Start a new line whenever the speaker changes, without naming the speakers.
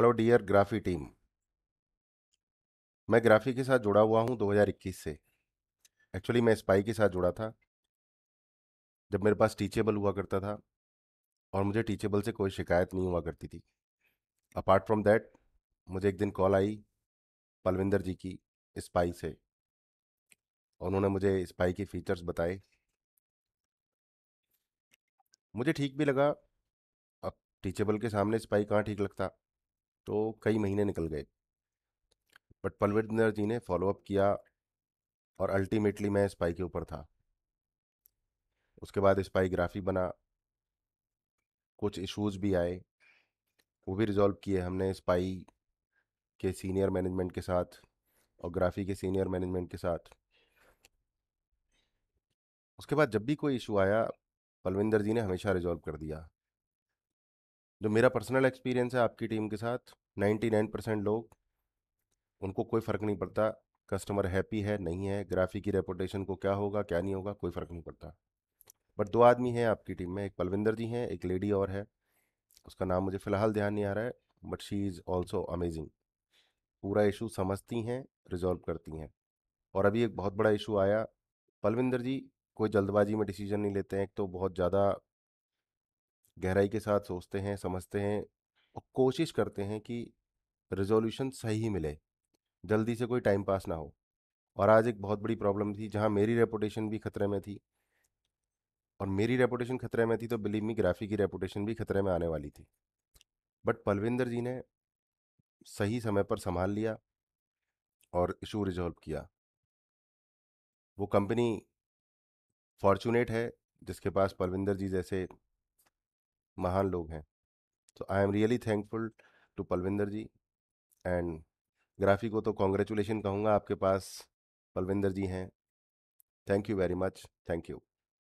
hello dear Graphy team मैं Graphy के साथ जुड़ा हुआ हूँ 2021 से एक्चुअली मैं स्पाई के साथ जुड़ा था जब मेरे पास टीचेबल हुआ करता था और मुझे टीचेबल से कोई शिकायत नहीं हुआ करती थी अपार्ट फ्रॉम दैट मुझे एक दिन कॉल आई पलविंदर जी की स्पाई से उन्होंने मुझे स्पाई के फीचर्स बताए मुझे ठीक भी लगा अब टीचेबल के सामने स्पाई कहाँ ठीक लगता तो कई महीने निकल गए बट पलविंदर जी ने फॉलोअप किया और अल्टीमेटली मैं स्पाई के ऊपर था उसके बाद स्पाई ग्राफी बना कुछ इश्यूज भी आए वो भी रिजॉल्व किए हमने स्पाई के सीनियर मैनेजमेंट के साथ और ग्राफी के सीनियर मैनेजमेंट के साथ उसके बाद जब भी कोई इशू आया पलविंदर जी ने हमेशा रिजॉल्व कर दिया जो मेरा पर्सनल एक्सपीरियंस है आपकी टीम के साथ 99 परसेंट लोग उनको कोई फ़र्क नहीं पड़ता कस्टमर हैप्पी है नहीं है ग्राफी की रेपुटेशन को क्या होगा क्या नहीं होगा कोई फ़र्क नहीं पड़ता बट दो आदमी हैं आपकी टीम में एक पलविंदर जी हैं एक लेडी और है उसका नाम मुझे फ़िलहाल ध्यान नहीं आ रहा है but she is also amazing पूरा इशू समझती हैं रिजॉल्व करती हैं और अभी एक बहुत बड़ा इशू आया पलविंदर जी कोई जल्दबाजी में डिसीजन नहीं लेते हैं एक तो बहुत ज़्यादा गहराई के साथ सोचते हैं समझते हैं और कोशिश करते हैं कि रिज़ोल्यूशन सही मिले जल्दी से कोई टाइम पास ना हो और आज एक बहुत बड़ी प्रॉब्लम थी जहाँ मेरी रेपुटेशन भी खतरे में थी और मेरी रेपुटेशन खतरे में थी तो बिलीव मी ग्राफी की रेपुटेशन भी खतरे में आने वाली थी बट पलविंदर जी ने सही समय पर संभाल लिया और इशू रिजॉल्व किया वो कंपनी फॉर्चुनेट है जिसके पास पलविंदर जी जैसे महान लोग हैं तो I am really thankful to Palvinder ji and Graphy को तो कॉन्ग्रेचुलेशन कहूँगा आपके पास पलविंदर जी हैं thank you very much thank you